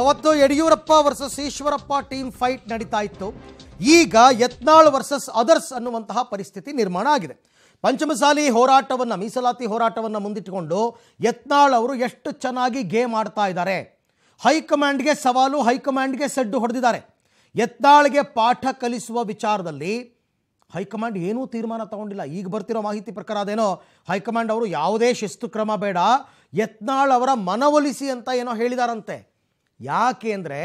ಅವತ್ತು Yediyurappa versus Eshwarappa team fight ನಡೀತಾ ಇತ್ತು ಈಗ ಯತ್ನಾಳ್ ವರ್ಸಸ್ ಅದರ್ಸ್ ಅನ್ನುವಂತಹ ಪರಿಸ್ಥಿತಿ ನಿರ್ಮಾಣ ಆಗಿದೆ ಪಂಚಮಸಾಲಿ ಹೋರಾಟವನ್ನು ಮೀಸಲಾತಿ ಹೋರಾಟವನ್ನು ಮುಂದಿಟ್ಟುಕೊಂಡು ಯತ್ನಾಳ್ ಅವರು ಎಷ್ಟು ಚೆನ್ನಾಗಿ ಗೇಮ್ ಆಡ್ತಾ ಇದ್ದಾರೆ ಹೈಕಮಾಂಡ್ಗೆ ಸವಾಲು ಹೈಕಮಾಂಡ್ಗೆ ಸೆಡ್ಡು ಹೊಡೆದಿದ್ದಾರೆ ಯತ್ನಾಳ್ಗೆ ಪಾಠ ಕಲಿಸುವ ವಿಚಾರದಲ್ಲಿ ಹೈಕಮಾಂಡ್ ಏನೂ ತೀರ್ಮಾನ ತಗೊಂಡಿಲ್ಲ ಈಗ ಬರ್ತಿರೋ ಮಾಹಿತಿ ಪ್ರಕಾರ ಅದೇನೋ ಹೈಕಮಾಂಡ್ ಅವರು ಯಾವುದೇ ಶಿಸ್ತು ಕ್ರಮ ಬೇಡ ಯತ್ನಾಳ್ ಅವರ ಮನವೊಲಿಸಿ ಅಂತ ಏನೋ ಹೇಳಿದಾರಂತೆ ಯಾಕೆ ಅಂದರೆ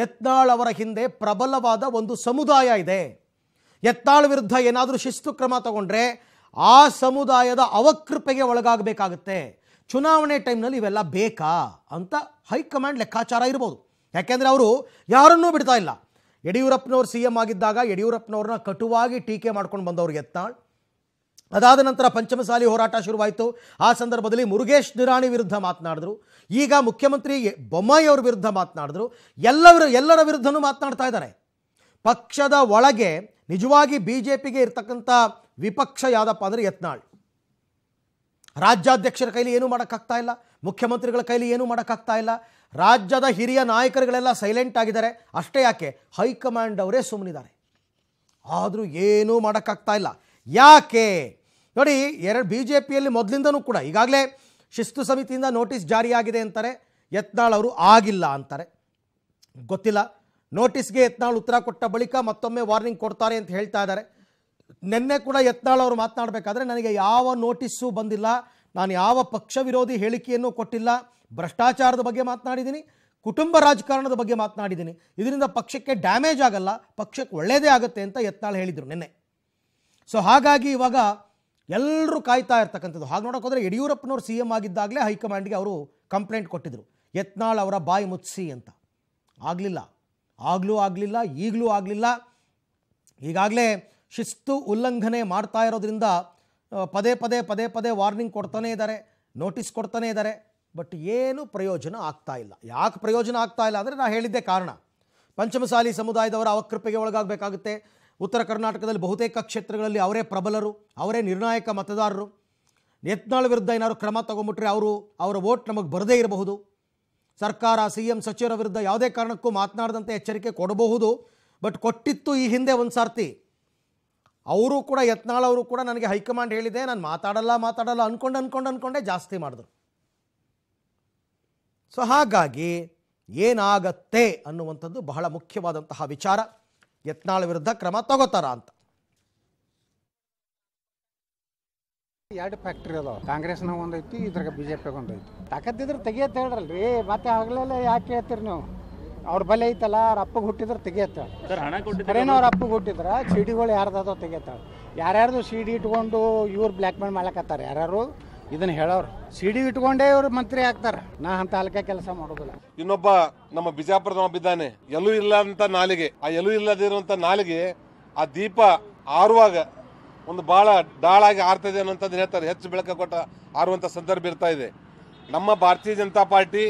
ಯತ್ನಾಳ್ ಅವರ ಹಿಂದೆ ಪ್ರಬಲವಾದ ಒಂದು ಸಮುದಾಯ ಇದೆ ಯತ್ನಾಳ್ ವಿರುದ್ಧ ಏನಾದರೂ ಶಿಸ್ತು ಕ್ರಮ ತಗೊಂಡ್ರೆ ಆ ಸಮುದಾಯದ ಅವಕೃಪೆಗೆ ಒಳಗಾಗಬೇಕಾಗುತ್ತೆ ಚುನಾವಣೆ ಟೈಮ್ನಲ್ಲಿ ಇವೆಲ್ಲ ಬೇಕಾ ಅಂತ ಹೈಕಮಾಂಡ್ ಲೆಕ್ಕಾಚಾರ ಇರ್ಬೋದು ಯಾಕೆಂದರೆ ಅವರು ಯಾರನ್ನೂ ಬಿಡ್ತಾ ಇಲ್ಲ ಯಡಿಯೂರಪ್ಪನವ್ರು ಸಿ ಎಂ ಆಗಿದ್ದಾಗ ಯಡಿಯೂರಪ್ಪನವ್ರನ್ನ ಕಟುವಾಗಿ ಟೀಕೆ ಮಾಡ್ಕೊಂಡು ಬಂದವರು ಯತ್ನಾಳ್ ಅದಾದ ನಂತರ ಪಂಚಮಸಾಲಿ ಹೋರಾಟ ಶುರುವಾಯಿತು ಆ ಸಂದರ್ಭದಲ್ಲಿ ಮುರುಗೇಶ್ ನಿರಾಣಿ ವಿರುದ್ಧ ಮಾತನಾಡಿದ್ರು ಈಗ ಮುಖ್ಯಮಂತ್ರಿ ಬೊಮ್ಮಾಯಿ ಅವರ ವಿರುದ್ಧ ಮಾತನಾಡಿದ್ರು ಎಲ್ಲವರು ಎಲ್ಲರ ವಿರುದ್ಧನೂ ಮಾತನಾಡ್ತಾ ಇದ್ದಾರೆ ಪಕ್ಷದ ಒಳಗೆ ನಿಜವಾಗಿ ಬಿ ಜೆ ಪಿಗೆ ಇರ್ತಕ್ಕಂಥ ವಿಪಕ್ಷ ಯಾವುದಪ್ಪ ಅಂದರೆ ಯತ್ನಾಳ್ ರಾಜ್ಯಾಧ್ಯಕ್ಷರ ಕೈಲಿ ಏನೂ ಮಾಡೋಕ್ಕಾಗ್ತಾ ಇಲ್ಲ ಮುಖ್ಯಮಂತ್ರಿಗಳ ಕೈಲಿ ಏನೂ ಮಾಡೋಕ್ಕಾಗ್ತಾ ಇಲ್ಲ ರಾಜ್ಯದ ಹಿರಿಯ ನಾಯಕರುಗಳೆಲ್ಲ ಸೈಲೆಂಟ್ ಆಗಿದ್ದಾರೆ ಅಷ್ಟೇ ಯಾಕೆ ಹೈಕಮಾಂಡ್ ಅವರೇ ಸುಮ್ಮನಿದ್ದಾರೆ ಆದರೂ ಏನೂ ಮಾಡೋಕ್ಕಾಗ್ತಾ ಇಲ್ಲ ಯಾಕೆ ನೋಡಿ ಎರಡು ಬಿ ಜೆ ಪಿಯಲ್ಲಿ ಮೊದಲಿಂದನೂ ಕೂಡ ಈಗಾಗಲೇ ಶಿಸ್ತು ಸಮಿತಿಯಿಂದ ನೋಟಿಸ್ ಜಾರಿಯಾಗಿದೆ ಅಂತಾರೆ ಯತ್ನಾಳ್ ಅವರು ಆಗಿಲ್ಲ ಅಂತಾರೆ ಗೊತ್ತಿಲ್ಲ ನೋಟಿಸ್ಗೆ ಯತ್ನಾಳ್ ಉತ್ತರ ಕೊಟ್ಟ ಬಳಿಕ ಮತ್ತೊಮ್ಮೆ ವಾರ್ನಿಂಗ್ ಕೊಡ್ತಾರೆ ಅಂತ ಹೇಳ್ತಾ ಇದ್ದಾರೆ ನಿನ್ನೆ ಕೂಡ ಯತ್ನಾಳ್ ಅವರು ಮಾತನಾಡಬೇಕಾದ್ರೆ ನನಗೆ ಯಾವ ನೋಟಿಸ್ಸು ಬಂದಿಲ್ಲ ನಾನು ಯಾವ ಪಕ್ಷ ವಿರೋಧಿ ಹೇಳಿಕೆಯನ್ನು ಕೊಟ್ಟಿಲ್ಲ ಭ್ರಷ್ಟಾಚಾರದ ಬಗ್ಗೆ ಮಾತನಾಡಿದ್ದೀನಿ ಕುಟುಂಬ ರಾಜಕಾರಣದ ಬಗ್ಗೆ ಮಾತನಾಡಿದ್ದೀನಿ ಇದರಿಂದ ಪಕ್ಷಕ್ಕೆ ಡ್ಯಾಮೇಜ್ ಆಗಲ್ಲ ಪಕ್ಷಕ್ಕೆ ಒಳ್ಳೆಯದೇ ಆಗುತ್ತೆ ಅಂತ ಯತ್ನಾಳ್ ಹೇಳಿದರು ನಿನ್ನೆ ಸೊ ಹಾಗಾಗಿ ಇವಾಗ ಎಲ್ಲರೂ ಕಾಯ್ತಾ ಇರ್ತಕ್ಕಂಥದ್ದು ಹಾಗೆ ನೋಡಕ್ಕೆ ಹೋದರೆ ಯಡಿಯೂರಪ್ಪನವ್ರು ಸಿ ಎಮ್ ಆಗಿದ್ದಾಗಲೇ ಹೈಕಮಾಂಡ್ಗೆ ಅವರು ಕಂಪ್ಲೇಂಟ್ ಕೊಟ್ಟಿದ್ದರು ಯತ್ನಾಳ್ ಅವರ ಬಾಯಿ ಮುಚ್ಚಿ ಅಂತ ಆಗಲಿಲ್ಲ ಆಗಲೂ ಆಗಲಿಲ್ಲ ಈಗಲೂ ಆಗಲಿಲ್ಲ ಈಗಾಗಲೇ ಶಿಸ್ತು ಉಲ್ಲಂಘನೆ ಮಾಡ್ತಾ ಇರೋದ್ರಿಂದ ಪದೇ ಪದೇ ಪದೇ ಪದೇ ವಾರ್ನಿಂಗ್ ಕೊಡ್ತಾನೇ ಇದ್ದಾರೆ ನೋಟಿಸ್ ಕೊಡ್ತಾನೇ ಇದ್ದಾರೆ ಬಟ್ ಏನೂ ಪ್ರಯೋಜನ ಆಗ್ತಾ ಇಲ್ಲ ಯಾಕೆ ಪ್ರಯೋಜನ ಆಗ್ತಾ ಇಲ್ಲ ಅಂದರೆ ನಾನು ಹೇಳಿದ್ದೆ ಕಾರಣ ಪಂಚಮಸಾಲಿ ಸಮುದಾಯದವರ ಅವಕೃಪೆಗೆ ಒಳಗಾಗಬೇಕಾಗುತ್ತೆ ಉತ್ತರ ಕರ್ನಾಟಕದಲ್ಲಿ ಬಹುತೇಕ ಕ್ಷೇತ್ರಗಳಲ್ಲಿ ಅವರೇ ಪ್ರಬಲರು ಅವರೇ ನಿರ್ಣಾಯಕ ಮತದಾರರು ಯತ್ನಾಳ್ ವಿರುದ್ಧ ಏನಾದ್ರು ಕ್ರಮ ತಗೊಂಬಿಟ್ರೆ ಅವರು ಅವರ ವೋಟ್ ನಮಗೆ ಬರದೇ ಇರಬಹುದು ಸರ್ಕಾರ ಸಿ ಎಂ ಸಚಿವರ ವಿರುದ್ಧ ಯಾವುದೇ ಕಾರಣಕ್ಕೂ ಮಾತನಾಡದಂತೆ ಎಚ್ಚರಿಕೆ ಕೊಡಬಹುದು ಬಟ್ ಕೊಟ್ಟಿತ್ತು ಈ ಹಿಂದೆ ಒಂದು ಸಾರ್ತಿ ಅವರು ಕೂಡ ಯತ್ನಾಳ್ ಅವರು ಕೂಡ ನನಗೆ ಹೈಕಮಾಂಡ್ ಹೇಳಿದೆ ನಾನು ಮಾತಾಡಲ್ಲ ಮಾತಾಡಲ್ಲ ಅಂದ್ಕೊಂಡು ಅಂದ್ಕೊಂಡು ಅಂದ್ಕೊಂಡೇ ಜಾಸ್ತಿ ಮಾಡಿದ್ರು ಸೊ ಹಾಗಾಗಿ ಏನಾಗತ್ತೆ ಅನ್ನುವಂಥದ್ದು ಬಹಳ ಮುಖ್ಯವಾದಂತಹ ವಿಚಾರ ಯತ್ನಾಳ್ ವಿರುದ್ಧ ಕ್ರಮ ತಗೋತಾರ ಅಂತ ಎರಡು ಫ್ಯಾಕ್ಟ್ರಿ ಅದಾವ ಕಾಂಗ್ರೆಸ್ನಾಗ ಒಂದೈತಿ ಇದ್ರಾಗ ಬಿಜೆಪಿ ಒಂದೈತಿ ಐತಿ ತಗದಿದ್ರೆ ತೆಗಿಯತ್ತ ಹೇಳ್ರಲ್ರಿ ಮತ್ತೆ ಆಗ್ಲೆಲ್ಲ ಯಾಕೆ ಹೇಳ್ತೀರಿ ನೀವು ಅವ್ರ ಬಲೆ ಐತಲ್ಲ ಅವ್ರ ಅಪ್ಪಗೆ ಹುಟ್ಟಿದ್ರೆ ತೆಗಿಯತ್ತ ಕರೇನೋ ಅವ್ರ ಅಪ್ಪಗೆ ಹುಟ್ಟಿದ್ರೆ ಸಿಡಿಗಳು ಯಾರ್ದಾದೋ ತೆಗಿಯತ್ತ ಯಾರ್ಯಾರ್ದು ಸಿಡಿ ಇಟ್ಕೊಂಡು ಇವ್ರು ಬ್ಲ್ಯಾಕ್ ಮೇಲ್ ಮಾಡ್ಲಕತ್ತಾರ ಯಾರ್ಯಾರು ಇದನ್ನ ಹೇಳೋರು ಸಿಡಿ ಇಟ್ಕೊಂಡೇ ಇವರು ಮಂತ್ರಿ ಆಗ್ತಾರ ನಾ ಅಂತ ಕೆಲಸ ಮಾಡೋದಿಲ್ಲ ಇನ್ನೊಬ್ಬ ನಮ್ಮ ಇದ್ದಾನೆ ಎಲ್ಲೂ ಇಲ್ಲ ಅಂತ ನಾಲಿಗೆ ಆ ಎಲ್ಲೂ ಇಲ್ಲದಿರುವಂತ ನಾಲಿಗೆ ಆ ದೀಪ ಆರುವಾಗ ಒಂದು ಬಹಳ ಡಾಳಾಗಿ ಆರ್ತದೆ ಅನ್ನೋಂಥದ್ದು ಹೇಳ್ತಾರೆ ಹೆಚ್ಚು ಬೆಳಕ ಕೊಟ್ಟ ಆರುವಂತ ಸಂದರ್ಭ ಇರ್ತಾ ಇದೆ ನಮ್ಮ ಭಾರತೀಯ ಜನತಾ ಪಾರ್ಟಿ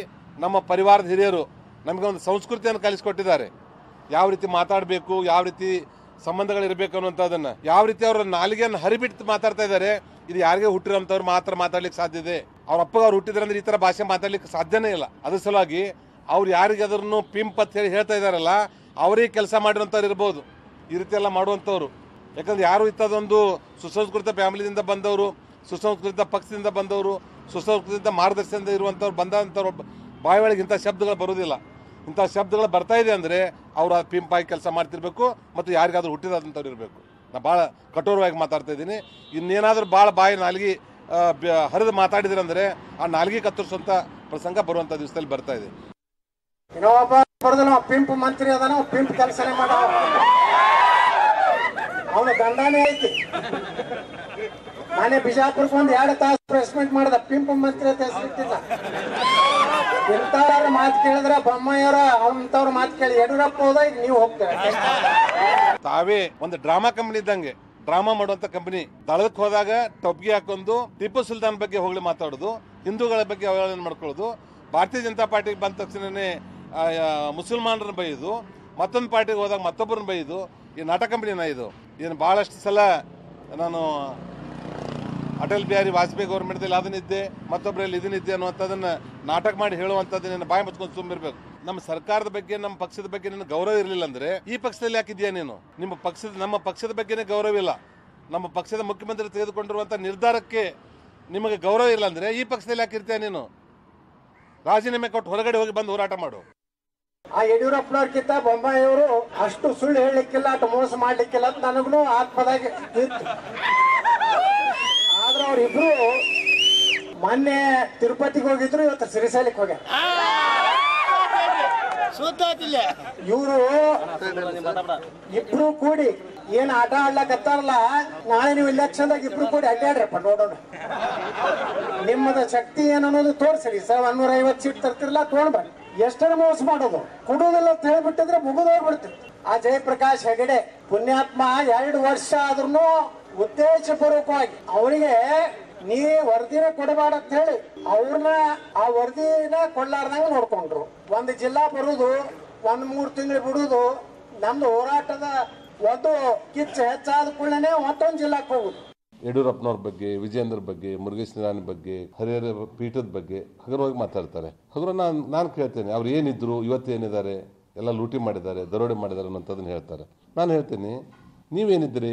ನಮ್ಮ ಪರಿವಾರದ ಹಿರಿಯರು ನಮಗೆ ಒಂದು ಸಂಸ್ಕೃತಿಯನ್ನು ಕಲಿಸ್ಕೊಟ್ಟಿದ್ದಾರೆ ಯಾವ ರೀತಿ ಮಾತಾಡಬೇಕು ಯಾವ ರೀತಿ ಸಂಬಂಧಗಳಿರಬೇಕು ಅನ್ನುವಂಥದ್ದನ್ನು ಯಾವ ರೀತಿ ಅವರ ನಾಲಿಗೆಯನ್ನು ಹರಿಬಿಟ್ಟು ಮಾತಾಡ್ತಾ ಇದ್ದಾರೆ ಇದು ಯಾರಿಗೆ ಹುಟ್ಟಿರೋಂಥವ್ರು ಮಾತ್ರ ಮಾತಾಡ್ಲಿಕ್ಕೆ ಸಾಧ್ಯ ಇದೆ ಅವ್ರ ಅಪ್ಪಗವ್ರು ಅವ್ರು ಹುಟ್ಟಿದ್ರಂದ್ರೆ ಈ ಥರ ಭಾಷೆ ಮಾತಾಡ್ಲಿಕ್ಕೆ ಸಾಧ್ಯನೇ ಇಲ್ಲ ಅದ್ರ ಸಲುವಾಗಿ ಅವ್ರು ಯಾರಿಗಾದ್ರೂ ಪಿಂಪ್ ಅಂತ ಹೇಳಿ ಹೇಳ್ತಾ ಇದ್ದಾರಲ್ಲ ಅವರೇ ಕೆಲಸ ಮಾಡಿರೋಂಥವ್ರು ಇರ್ಬೋದು ಈ ರೀತಿ ಎಲ್ಲ ಮಾಡುವಂಥವ್ರು ಯಾಕಂದ್ರೆ ಯಾರು ಇಂಥದ್ದೊಂದು ಸುಸಂಸ್ಕೃತ ಫ್ಯಾಮಿಲಿಯಿಂದ ಬಂದವರು ಸುಸಂಸ್ಕೃತ ಪಕ್ಷದಿಂದ ಬಂದವರು ಸುಸಂಸ್ಕೃತದಿಂದ ಮಾರ್ಗದರ್ಶನದಿಂದ ಇರುವಂಥವ್ರು ಬಂದಂಥವ್ರು ಬಾಯಿ ಒಳಗೆ ಇಂಥ ಶಬ್ದಗಳು ಬರೋದಿಲ್ಲ ಇಂಥ ಶಬ್ದಗಳು ಬರ್ತಾ ಇದೆ ಅಂದರೆ ಅವರು ಆ ಪಿಂಪಾಗಿ ಕೆಲಸ ಮಾಡ್ತಿರ್ಬೇಕು ಮತ್ತು ಯಾರಿಗಾದ್ರೂ ಹುಟ್ಟಿದಂಥವ್ರು ಇರಬೇಕು ನಾನು ಭಾಳ ಕಠೋರವಾಗಿ ಮಾತಾಡ್ತಾ ಇದ್ದೀನಿ ಇನ್ನೇನಾದರೂ ಭಾಳ ಬಾಯಿ ನಾಲ್ಗೆ ಹರಿದು ಮಾತಾಡಿದ್ರಂದ್ರೆ ಆ ನಾಲ್ಗೆ ಕತ್ತರಿಸೋಂಥ ಪ್ರಸಂಗ ಬರುವಂಥ ದಿವಸದಲ್ಲಿ ಬರ್ತಾ ಇದೆ ಇನ್ನೊಬ್ಬ ಪಿಂಪ್ ಮಂತ್ರಿ ಅದನ ಪಿಂಪ್ ಕೆಲಸನೇ ಮಾಡ ಅವನ ದಂಡನೇ ಐತಿ ಮನೆ ಬಿಜಾಪುರಕ್ಕೆ ಎರಡು ತಾಸು ಪ್ರೆಸ್ಮೆಂಟ್ ಮಾಡಿದ ಪಿಂಪು ಮಂತ್ರಿ ಅಂತ ಇಂಥವ್ರ ಮಾತು ಕೇಳಿದ್ರೆ ಬೊಮ್ಮಾಯವ್ರ ಅಂತವ್ರ ಮಾತು ಕೇಳಿ ಯಡಿಯೂರಪ್ಪ ನೀವು ಹೋಗ್ತೇವೆ ತಾವೇ ಒಂದು ಡ್ರಾಮಾ ಕಂಪನಿ ಇದ್ದಂಗೆ ಡ್ರಾಮಾ ಮಾಡುವಂತ ಕಂಪನಿ ದಳದಕ್ಕೆ ಹೋದಾಗ ಟೊಬ್ಗೆ ಹಾಕೊಂಡು ಟಿಪ್ಪು ಸುಲ್ತಾನ್ ಬಗ್ಗೆ ಹೋಗ್ಲಿ ಮಾತಾಡೋದು ಹಿಂದೂಗಳ ಬಗ್ಗೆ ಅವಹೇಳನ ಮಾಡ್ಕೊಳ್ಳೋದು ಭಾರತೀಯ ಜನತಾ ಪಾರ್ಟಿಗೆ ಬಂದ ತಕ್ಷಣನೇ ಮುಸಲ್ಮಾನರನ್ನ ಬೈಯೋದು ಮತ್ತೊಂದು ಪಾರ್ಟಿಗೆ ಹೋದಾಗ ಮತ್ತೊಬ್ಬರನ್ನ ಬೈಯೋದು ಈ ನಾಟಕ ಕಂಪನಿನ ಇದು ಏನು ಭಾಳಷ್ಟು ಸಲ ನಾನು ಅಟಲ್ ಬಿಹಾರಿ ವಾಜಪೇಯಿ ಗೌರ್ಮೆಂಟ್ದಲ್ಲಿ ಅದನ್ನಿದ್ದೆ ಮತ್ತೊಬ್ಬರಲ್ಲಿ ಇದನ್ನಿದ್ದೆ ಅನ್ನುವಂಥದ್ದನ್ನು ನಾಟಕ ಮಾಡಿ ಹೇಳುವಂಥದ್ದು ನಿನ್ನ ಬಾಯಿ ಮುಚ್ಕೊಂಡು ತುಂಬಿರ್ಬೇಕು ನಮ್ಮ ಸರ್ಕಾರದ ಬಗ್ಗೆ ನಮ್ಮ ಪಕ್ಷದ ಬಗ್ಗೆ ನಿನ್ನ ಗೌರವ ಇರಲಿಲ್ಲ ಅಂದ್ರೆ ಈ ಪಕ್ಷದಲ್ಲಿ ಹಾಕಿದ್ಯಾ ನೀನು ನಿಮ್ಮ ಪಕ್ಷದ ನಮ್ಮ ಪಕ್ಷದ ಬಗ್ಗೆನೇ ಗೌರವ ಇಲ್ಲ ನಮ್ಮ ಪಕ್ಷದ ಮುಖ್ಯಮಂತ್ರಿ ತೆಗೆದುಕೊಂಡಿರುವಂಥ ನಿರ್ಧಾರಕ್ಕೆ ನಿಮಗೆ ಗೌರವ ಇಲ್ಲ ಅಂದ್ರೆ ಈ ಪಕ್ಷದಲ್ಲಿ ಹಾಕಿರ್ತೀಯ ನೀನು ರಾಜೀನಾಮೆ ಕೊಟ್ಟು ಹೊರಗಡೆ ಹೋಗಿ ಬಂದು ಹೋರಾಟ ಮಾಡು ಆ ಯಡಿಯೂರಪ್ಪನವ್ರಕ್ಕಿಂತ ಬೊಂಬಾಯಿಯವರು ಅಷ್ಟು ಸುಳ್ಳು ಹೇಳಲಿಕ್ಕಿಲ್ಲ ಅಷ್ಟು ಮೋಸ ಮಾಡ್ಲಿಕ್ಕಿಲ್ಲ ಅಂತ ನನಗೂ ಆತ್ಮದಾಗಿ ಆದ್ರೆ ಅವ್ರಿಬ್ರು ಮೊನ್ನೆ ತಿರುಪತಿಗೆ ಹೋಗಿದ್ರು ಇವತ್ತು ಶ್ರೀಶೈಲಕ್ಕೆ ಹೋಗ ಇವರು ಇಬ್ರು ಕೂಡಿ ಏನ್ ಆಟ ಹತ್ತಾರಲ್ಲ ನಾಳೆ ನೀವು ಇಲೆಕ್ಷನ್ದಾಗ ಇಬ್ರು ಕೂಡಿ ಅಡ್ಡಾಡ್ರಪ್ಪ ನೋಡೋಣ ನಿಮ್ಮದ ಶಕ್ತಿ ಏನನ್ನೋದು ತೋರಿಸ್ರಿ ಸರ್ ಒನ್ನೂರ ಐವತ್ತು ಸೀಟ್ ತರ್ತಿರಲ್ಲ ತೋಳ್ಬಾರಿ ಎಷ್ಟರ ಮೋಸ ಮಾಡೋದು ಕೊಡೋದಿಲ್ಲ ಅಂತ ಹೇಳ್ಬಿಟ್ಟಿದ್ರೆ ಆ ಜಯಪ್ರಕಾಶ್ ಹೆಗಡೆ ಪುಣ್ಯಾತ್ಮ ಎರಡು ವರ್ಷ ಆದ್ರೂ ಪೂರ್ವಕವಾಗಿ ಅವರಿಗೆ ನೀ ವರದಿನ ಕೊಡಬಾರ ಅಂತ ಹೇಳಿ ಅವ್ರನ್ನ ಆ ವರದಿನ ಕೊಡ್ಲಾರ್ದಂಗ ನೋಡ್ಕೊಂಡ್ರು ಒಂದು ಜಿಲ್ಲಾ ಬರುದು ಒಂದ್ ಮೂರ್ ತಿಂಗಳು ಬಿಡುದು ನಮ್ದು ಹೋರಾಟದ ಒಂದು ಕಿಚ್ಚ ಹೆಚ್ಚಾದ ಕೂಡಲೇ ಮತ್ತೊಂದು ಜಿಲ್ಲಾಕ್ ಹೋಗುದು ಯಡಿಯೂರಪ್ಪನವ್ರ ಬಗ್ಗೆ ವಿಜಯೇಂದ್ರ ಬಗ್ಗೆ ಮುರುಗೇಶ್ ನಿರಾಣಿ ಬಗ್ಗೆ ಹರಿಹರ ಪೀಠದ ಬಗ್ಗೆ ಹಗುರವಾಗಿ ಮಾತಾಡ್ತಾರೆ ಹಗುರ ನಾನು ನಾನು ಕೇಳ್ತೇನೆ ಅವ್ರು ಏನಿದ್ರು ಏನಿದ್ದಾರೆ ಎಲ್ಲ ಲೂಟಿ ಮಾಡಿದ್ದಾರೆ ದರೋಡೆ ಮಾಡಿದ್ದಾರೆ ಅನ್ನೋಂಥದ್ದನ್ನು ಹೇಳ್ತಾರೆ ನಾನು ಹೇಳ್ತೀನಿ ನೀವೇನಿದ್ರಿ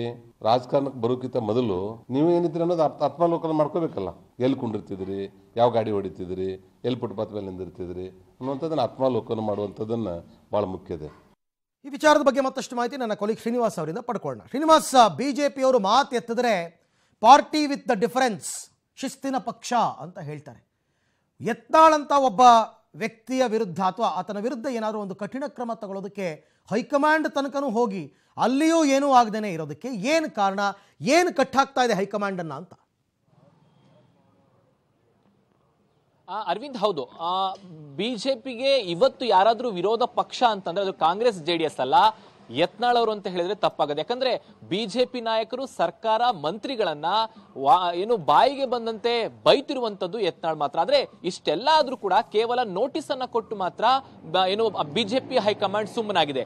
ರಾಜಕಾರಣಕ್ಕೆ ಬರೋಕ್ಕಿಂತ ಮೊದಲು ನೀವೇನಿದ್ರಿ ಅನ್ನೋದು ಅರ್ಥ ಆತ್ಮಾಲೋಕನ ಮಾಡ್ಕೋಬೇಕಲ್ಲ ಎಲ್ಲಿ ಕುಂಡಿರ್ತಿದ್ರಿ ಯಾವ ಗಾಡಿ ಹೊಡಿತಿದ್ರಿ ಎಲ್ಲಿ ಫುಟ್ಪಾತ್ ಮೇಲೆ ನಿಂದಿರ್ತಿದ್ರಿ ಅನ್ನುವಂಥದ್ದನ್ನು ಆತ್ಮಾಲೋಕನ ಮಾಡುವಂಥದ್ದನ್ನು ಭಾಳ ಮುಖ್ಯ ಇದೆ ಈ ವಿಚಾರದ ಬಗ್ಗೆ ಮತ್ತಷ್ಟು ಮಾಹಿತಿ ನನ್ನ ಕೊಲಿಗ್ ಶ್ರೀನಿವಾಸ್ ಅವರಿಂದ ಪಡ್ಕೊಳ್ಳೋಣ ಶ್ರೀನಿವಾಸ್ ಪಿಯವರು ಮಾತು ಎತ್ತಿದ್ರೆ ಪಾರ್ಟಿ ವಿತ್ ದ ಡಿಫರೆನ್ಸ್ ಶಿಸ್ತಿನ ಪಕ್ಷ ಅಂತ ಹೇಳ್ತಾರೆ ಎತ್ತಾಳಂತ ಒಬ್ಬ ವ್ಯಕ್ತಿಯ ವಿರುದ್ಧ ಅಥವಾ ಆತನ ವಿರುದ್ಧ ಏನಾದರೂ ಒಂದು ಕಠಿಣ ಕ್ರಮ ತಗೊಳ್ಳೋದಕ್ಕೆ ಹೈಕಮಾಂಡ್ ತನಕನೂ ಹೋಗಿ ಅಲ್ಲಿಯೂ ಏನೂ ಆಗದೇನೆ ಇರೋದಕ್ಕೆ ಏನು ಕಾರಣ ಏನು ಕಟ್ಟಾಗ್ತಾ ಇದೆ ಹೈಕಮಾಂಡನ್ನು ಅಂತ ಅರವಿಂದ್ ಹೌದು ಬಿಜೆಪಿಗೆ ಇವತ್ತು ಯಾರಾದರೂ ವಿರೋಧ ಪಕ್ಷ ಅಂತಂದ್ರೆ ಅದು ಕಾಂಗ್ರೆಸ್ ಜೆಡಿಎಸ್ ಅಲ್ಲ ಯತ್ನಾಳ್ ಅವರು ಅಂತ ಹೇಳಿದ್ರೆ ತಪ್ಪಾಗದು ಯಾಕಂದ್ರೆ ಬಿಜೆಪಿ ನಾಯಕರು ಸರ್ಕಾರ ಮಂತ್ರಿಗಳನ್ನ ಏನು ಬಾಯಿಗೆ ಬಂದಂತೆ ಬೈತಿರುವಂತದ್ದು ಯತ್ನಾಳ್ ಮಾತ್ರ ಆದ್ರೆ ಇಷ್ಟೆಲ್ಲ ಆದ್ರೂ ಕೂಡ ಕೇವಲ ನೋಟಿಸ್ ಅನ್ನ ಕೊಟ್ಟು ಮಾತ್ರ ಏನು ಬಿಜೆಪಿ ಹೈಕಮಾಂಡ್ ಸುಮ್ಮನಾಗಿದೆ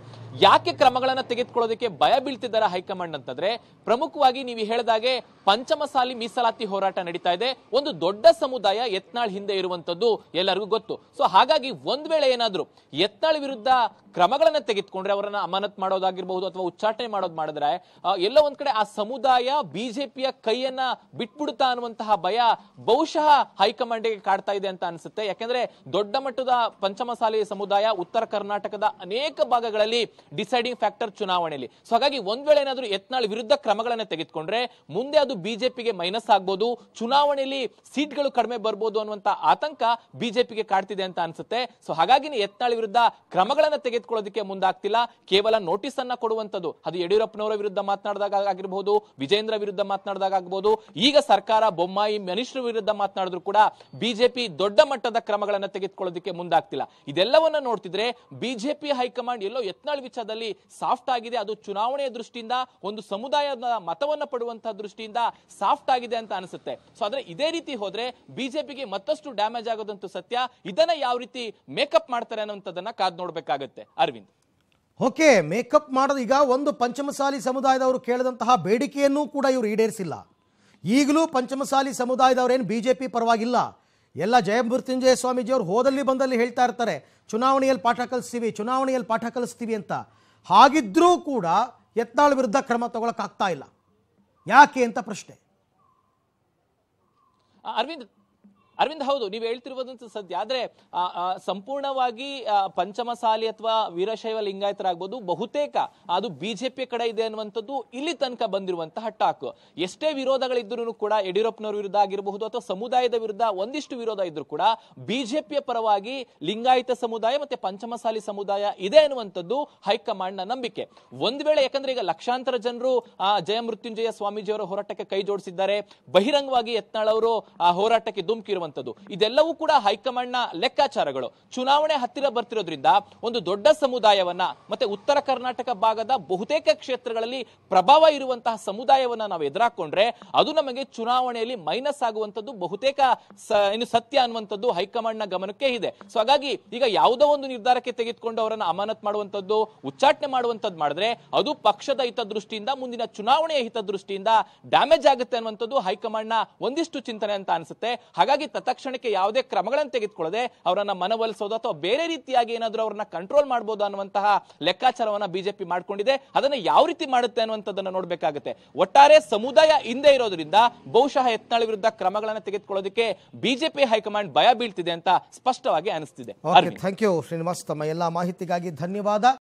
ಯಾಕೆ ಕ್ರಮಗಳನ್ನ ತೆಗೆದುಕೊಳ್ಳೋದಕ್ಕೆ ಭಯ ಬೀಳ್ತಿದ್ದಾರೆ ಹೈಕಮಾಂಡ್ ಅಂತಂದ್ರೆ ಪ್ರಮುಖವಾಗಿ ನೀವು ಹೇಳಿದಾಗೆ ಪಂಚಮಸಾಲಿ ಮೀಸಲಾತಿ ಹೋರಾಟ ನಡೀತಾ ಇದೆ ಒಂದು ದೊಡ್ಡ ಸಮುದಾಯ ಯತ್ನಾಳ್ ಹಿಂದೆ ಇರುವಂತದ್ದು ಎಲ್ಲರಿಗೂ ಗೊತ್ತು ಸೊ ಹಾಗಾಗಿ ಒಂದ್ ವೇಳೆ ಏನಾದ್ರು ಯತ್ನಾಳ್ ವಿರುದ್ಧ ಕ್ರಮಗಳನ್ನ ತೆಗೆದುಕೊಂಡ್ರೆ ಅವರನ್ನ ಅಮಾನತ್ ಮಾಡ ಮಾಡೋದಾಗಿರ್ಬಹುದು ಅಥವಾ ಉಚ್ಚಾಟನೆ ಮಾಡೋದು ಮಾಡಿದ್ರೆ ಎಲ್ಲ ಒಂದ್ ಕಡೆ ಆ ಸಮುದಾಯ ಬಿಜೆಪಿಯ ಕೈಯನ್ನ ಬಿಟ್ಬಿಡುತ್ತಾ ಅನ್ನುವಂತಹ ಭಯ ಬಹುಶಃ ಹೈಕಮಾಂಡ್ ಗೆ ಕಾಡ್ತಾ ಇದೆ ಅಂತ ಅನ್ಸುತ್ತೆ ಯಾಕೆಂದ್ರೆ ದೊಡ್ಡ ಮಟ್ಟದ ಪಂಚಮಸಾಲಿ ಸಮುದಾಯ ಉತ್ತರ ಕರ್ನಾಟಕದ ಅನೇಕ ಭಾಗಗಳಲ್ಲಿ ಡಿಸೈಡಿಂಗ್ ಫ್ಯಾಕ್ಟರ್ ಚುನಾವಣೆಯಲ್ಲಿ ಸೊ ಹಾಗಾಗಿ ಒಂದ್ ವೇಳೆ ಏನಾದ್ರು ಯತ್ನಾಳ್ ವಿರುದ್ಧ ಕ್ರಮಗಳನ್ನ ತೆಗೆದುಕೊಂಡ್ರೆ ಮುಂದೆ ಅದು ಬಿಜೆಪಿಗೆ ಮೈನಸ್ ಆಗ್ಬೋದು ಚುನಾವಣೆಯಲ್ಲಿ ಸೀಟ್ಗಳು ಕಡಿಮೆ ಬರ್ಬೋದು ಅನ್ನುವಂತ ಆತಂಕ ಬಿಜೆಪಿಗೆ ಕಾಡ್ತಿದೆ ಅಂತ ಅನ್ಸುತ್ತೆ ಸೊ ಹಾಗಾಗಿ ಯತ್ನಾಳ್ ವಿರುದ್ಧ ಕ್ರಮಗಳನ್ನ ತೆಗೆದುಕೊಳ್ಳೋದಕ್ಕೆ ಮುಂದಾಗ್ತಿಲ್ಲ ಕೇವಲ ನೋಟ್ ನೋಟಿಸ್ ಅನ್ನ ಕೊಡುವಂತದ್ದು ಅದು ಯಡಿಯೂರಪ್ಪನವರ ವಿರುದ್ಧ ಮಾತನಾಡಿದಾಗ ಆಗಿರಬಹುದು ವಿಜೇಂದ್ರ ವಿರುದ್ಧ ಮಾತನಾಡಿದಾಗ ಆಗಬಹುದು ಈಗ ಸರ್ಕಾರ ಬೊಮ್ಮಾಯಿ ಮನುಷ್ಯರ ವಿರುದ್ಧ ಮಾತನಾಡಿದ್ರು ಕೂಡ ಬಿಜೆಪಿ ದೊಡ್ಡ ಮಟ್ಟದ ಕ್ರಮಗಳನ್ನು ತೆಗೆದುಕೊಳ್ಳೋದಕ್ಕೆ ಮುಂದಾಗ್ತಿಲ್ಲ ಇದೆಲ್ಲವನ್ನ ನೋಡ್ತಿದ್ರೆ ಬಿಜೆಪಿ ಹೈಕಮಾಂಡ್ ಎಲ್ಲೋ ಯತ್ನಾಳ್ ವಿಚಾರದಲ್ಲಿ ಸಾಫ್ಟ್ ಆಗಿದೆ ಅದು ಚುನಾವಣೆಯ ದೃಷ್ಟಿಯಿಂದ ಒಂದು ಸಮುದಾಯದ ಮತವನ್ನ ಪಡುವಂತಹ ದೃಷ್ಟಿಯಿಂದ ಸಾಫ್ಟ್ ಆಗಿದೆ ಅಂತ ಅನಿಸುತ್ತೆ ಸೊ ಆದ್ರೆ ಇದೇ ರೀತಿ ಹೋದ್ರೆ ಬಿಜೆಪಿಗೆ ಮತ್ತಷ್ಟು ಡ್ಯಾಮೇಜ್ ಆಗೋದಂತೂ ಸತ್ಯ ಇದನ್ನ ಯಾವ ರೀತಿ ಮೇಕಪ್ ಮಾಡ್ತಾರೆ ಅನ್ನೋಂಥದ್ದನ್ನ ಕಾದ್ ನೋಡ್ಬೇಕಾಗತ್ತೆ ಅರವಿಂದ್ ಓಕೆ ಮೇಕಪ್ ಮಾಡೋದು ಈಗ ಒಂದು ಪಂಚಮಸಾಲಿ ಸಮುದಾಯದವರು ಕೇಳಿದಂತಹ ಬೇಡಿಕೆಯನ್ನೂ ಕೂಡ ಇವರು ಈಡೇರಿಸಿಲ್ಲ ಈಗಲೂ ಪಂಚಮಸಾಲಿ ಸಮುದಾಯದವರೇನು ಬಿ ಜೆ ಪಿ ಪರವಾಗಿಲ್ಲ ಎಲ್ಲ ಸ್ವಾಮೀಜಿ ಅವರು ಹೋದಲ್ಲಿ ಬಂದಲ್ಲಿ ಹೇಳ್ತಾ ಇರ್ತಾರೆ ಚುನಾವಣೆಯಲ್ಲಿ ಪಾಠ ಕಲಿಸ್ತೀವಿ ಚುನಾವಣೆಯಲ್ಲಿ ಪಾಠ ಕಲಿಸ್ತೀವಿ ಅಂತ ಹಾಗಿದ್ರೂ ಕೂಡ ಯತ್ನಾಳ್ ವಿರುದ್ಧ ಕ್ರಮ ತಗೊಳಕ್ಕಾಗ್ತಾ ಇಲ್ಲ ಯಾಕೆ ಅಂತ ಪ್ರಶ್ನೆ ಅರವಿಂದ್ ಅರವಿಂದ್ ಹೌದು ನೀವು ಹೇಳ್ತಿರುವುದಂತ ಸದ್ಯ ಆದ್ರೆ ಸಂಪೂರ್ಣವಾಗಿ ಪಂಚಮಸಾಲಿ ಅಥವಾ ವೀರಶೈವ ಲಿಂಗಾಯತರಾಗ್ಬೋದು ಬಹುತೇಕ ಅದು ಬಿಜೆಪಿ ಕಡೆ ಇದೆ ಅನ್ನುವಂಥದ್ದು ಇಲ್ಲಿ ತನಕ ಬಂದಿರುವಂತಹ ಟಾಕ್ ಎಷ್ಟೇ ವಿರೋಧಗಳಿದ್ರು ಕೂಡ ಯಡಿಯೂರಪ್ಪನವರ ವಿರುದ್ಧ ಆಗಿರಬಹುದು ಅಥವಾ ಸಮುದಾಯದ ವಿರುದ್ಧ ಒಂದಿಷ್ಟು ವಿರೋಧ ಇದ್ರು ಕೂಡ ಬಿಜೆಪಿಯ ಪರವಾಗಿ ಲಿಂಗಾಯತ ಸಮುದಾಯ ಮತ್ತೆ ಪಂಚಮಸಾಲಿ ಸಮುದಾಯ ಇದೆ ಅನ್ನುವಂಥದ್ದು ಹೈಕಮಾಂಡ್ ನ ನಂಬಿಕೆ ಒಂದ್ ವೇಳೆ ಯಾಕಂದ್ರೆ ಈಗ ಲಕ್ಷಾಂತರ ಜನರು ಜಯಮೃತ್ಯುಂಜಯ ಸ್ವಾಮೀಜಿಯವರ ಹೋರಾಟಕ್ಕೆ ಕೈ ಜೋಡಿಸಿದ್ದಾರೆ ಬಹಿರಂಗವಾಗಿ ಯತ್ನಾಳ್ ಅವರು ಆ ಹೋರಾಟಕ್ಕೆ ಧುಮುಕಿರುವಂತ ಇದೆಲ್ಲವೂ ಕೂಡ ನ ಲೆಕ್ಕಾಚಾರಗಳು ಚುನಾವಣೆ ಹತ್ತಿರ ಬರ್ತಿರೋದ್ರಿಂದ ಒಂದು ದೊಡ್ಡ ಸಮುದಾಯವನ್ನ ಮತ್ತೆ ಉತ್ತರ ಕರ್ನಾಟಕ ಭಾಗದ ಬಹುತೇಕ ಕ್ಷೇತ್ರಗಳಲ್ಲಿ ಪ್ರಭಾವ ಇರುವಂತಹ ಸಮುದಾಯವನ್ನ ನಾವು ಎದುರಾಕೊಂಡ್ರೆ ಅದು ನಮಗೆ ಚುನಾವಣೆಯಲ್ಲಿ ಮೈನಸ್ ಆಗುವಂತದ್ದು ಬಹುತೇಕ ಏನು ಸತ್ಯ ಅನ್ನುವಂಥದ್ದು ಹೈಕಮಾಂಡ್ನ ಗಮನಕ್ಕೆ ಇದೆ ಸೊ ಹಾಗಾಗಿ ಈಗ ಯಾವುದೋ ಒಂದು ನಿರ್ಧಾರಕ್ಕೆ ತೆಗೆದುಕೊಂಡು ಅವರನ್ನು ಅಮಾನತ್ ಮಾಡುವಂಥದ್ದು ಉಚ್ಚಾಟನೆ ಮಾಡುವಂಥದ್ದು ಮಾಡಿದ್ರೆ ಅದು ಪಕ್ಷದ ಹಿತದೃಷ್ಟಿಯಿಂದ ಮುಂದಿನ ಚುನಾವಣೆಯ ಹಿತದೃಷ್ಟಿಯಿಂದ ಡ್ಯಾಮೇಜ್ ಆಗುತ್ತೆ ಅನ್ನುವಂಥದ್ದು ನ ಒಂದಿಷ್ಟು ಚಿಂತನೆ ಅಂತ ಅನಿಸುತ್ತೆ ಹಾಗಾಗಿ ತತ್ಕ್ಷಣಕ್ಕೆ ಯಾವುದೇ ಕ್ರಮಗಳನ್ನು ತೆಗೆದುಕೊಳ್ಳದೆ ಅವರನ್ನ ಮನವೊಲಿಸೋದು ಅಥವಾ ಬೇರೆ ರೀತಿಯಾಗಿ ಏನಾದರೂ ಅವರನ್ನ ಕಂಟ್ರೋಲ್ ಮಾಡಬಹುದು ಅನ್ನುವಂತಹ ಲೆಕ್ಕಾಚಾರವನ್ನ ಬಿಜೆಪಿ ಮಾಡಿಕೊಂಡಿದೆ ಅದನ್ನ ಯಾವ ರೀತಿ ಮಾಡುತ್ತೆ ಅನ್ನುವಂಥದ್ದನ್ನ ನೋಡಬೇಕಾಗುತ್ತೆ ಒಟ್ಟಾರೆ ಸಮುದಾಯ ಹಿಂದೆ ಇರೋದ್ರಿಂದ ಬಹುಶಃ ಯತ್ನಾಳ್ ವಿರುದ್ಧ ಕ್ರಮಗಳನ್ನು ತೆಗೆದುಕೊಳ್ಳೋದಕ್ಕೆ ಬಿಜೆಪಿ ಹೈಕಮಾಂಡ್ ಭಯ ಬೀಳ್ತಿದೆ ಅಂತ ಸ್ಪಷ್ಟವಾಗಿ ಅನಿಸ್ತಿದೆ ಥ್ಯಾಂಕ್ ಯು ಶ್ರೀನಿವಾಸ್ ತಮ್ಮ ಎಲ್ಲಾ ಮಾಹಿತಿಗಾಗಿ ಧನ್ಯವಾದ